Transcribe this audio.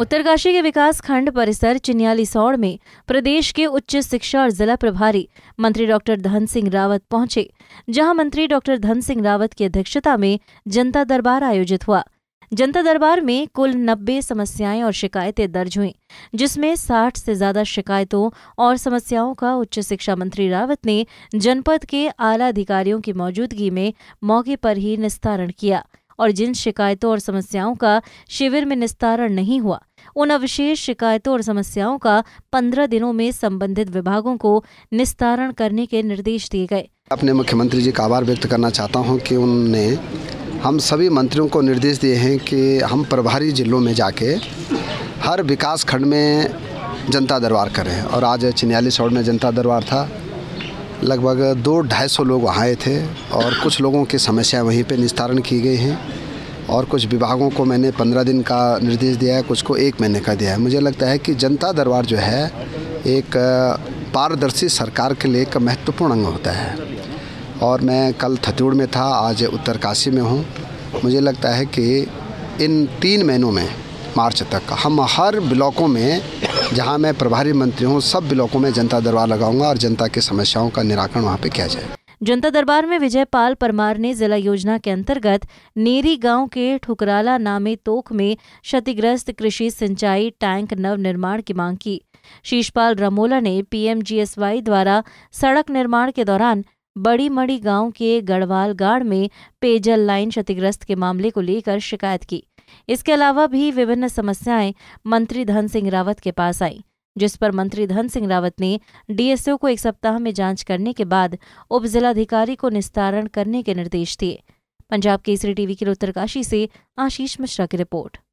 उत्तरकाशी के विकास खंड परिसर चिन्यालीसौड़ में प्रदेश के उच्च शिक्षा और जिला प्रभारी मंत्री डॉक्टर धन सिंह रावत पहुंचे जहां मंत्री डॉक्टर धन सिंह रावत की अध्यक्षता में जनता दरबार आयोजित हुआ जनता दरबार में कुल नब्बे समस्याएं और शिकायतें दर्ज हुई जिसमें साठ से ज्यादा शिकायतों और समस्याओं का उच्च शिक्षा मंत्री रावत ने जनपद के आला अधिकारियों की मौजूदगी में मौके पर ही निस्तारण किया और जिन शिकायतों और समस्याओं का शिविर में निस्तारण नहीं हुआ उन अविशेष शिकायतों और समस्याओं का पंद्रह दिनों में संबंधित विभागों को निस्तारण करने के निर्देश दिए गए अपने मुख्यमंत्री जी का आभार व्यक्त करना चाहता हूँ कि उनने हम सभी मंत्रियों को निर्देश दिए हैं कि हम प्रभारी जिलों में जाके हर विकास खंड में जनता दरबार करें और आज छियालीस रोड में जनता दरबार था लगभग दो ढाई सौ लोग आए थे और कुछ लोगों की समस्या वहीं पे निस्तारण की गई हैं और कुछ विभागों को मैंने पंद्रह दिन का निर्देश दिया है कुछ को एक महीने का दिया है मुझे लगता है कि जनता दरबार जो है एक पारदर्शी सरकार के लिए एक महत्वपूर्ण अंग होता है और मैं कल थतूड़ में था आज उत्तरकाशी में हूँ मुझे लगता है कि इन तीन महीनों में मार्च तक हम हर ब्लॉकों में जहां मैं प्रभारी मंत्री हूं सब ब्लॉकों में जनता दरबार लगाऊंगा और जनता की समस्याओं का निराकरण वहां पे किया जाए जनता दरबार में विजय पाल परमार ने जिला योजना के अंतर्गत नेरी गांव के ठुकराला नामे तोक में क्षतिग्रस्त कृषि सिंचाई टैंक नव निर्माण की मांग की शीशपाल रमोला ने पीएमजीएसवाई द्वारा सड़क निर्माण के दौरान बड़ी मड़ी गांव के गढ़वाल गाड़ में पेयजल लाइन क्षतिग्रस्त के मामले को लेकर शिकायत की इसके अलावा भी विभिन्न समस्याएं मंत्री धन सिंह रावत के पास आई जिस पर मंत्री धन सिंह रावत ने डीएसओ को एक सप्ताह में जांच करने के बाद उप जिलाधिकारी को निस्तारण करने के निर्देश दिए पंजाब केसरी टीवी के उत्तरकाशी से आशीष मिश्रा की रिपोर्ट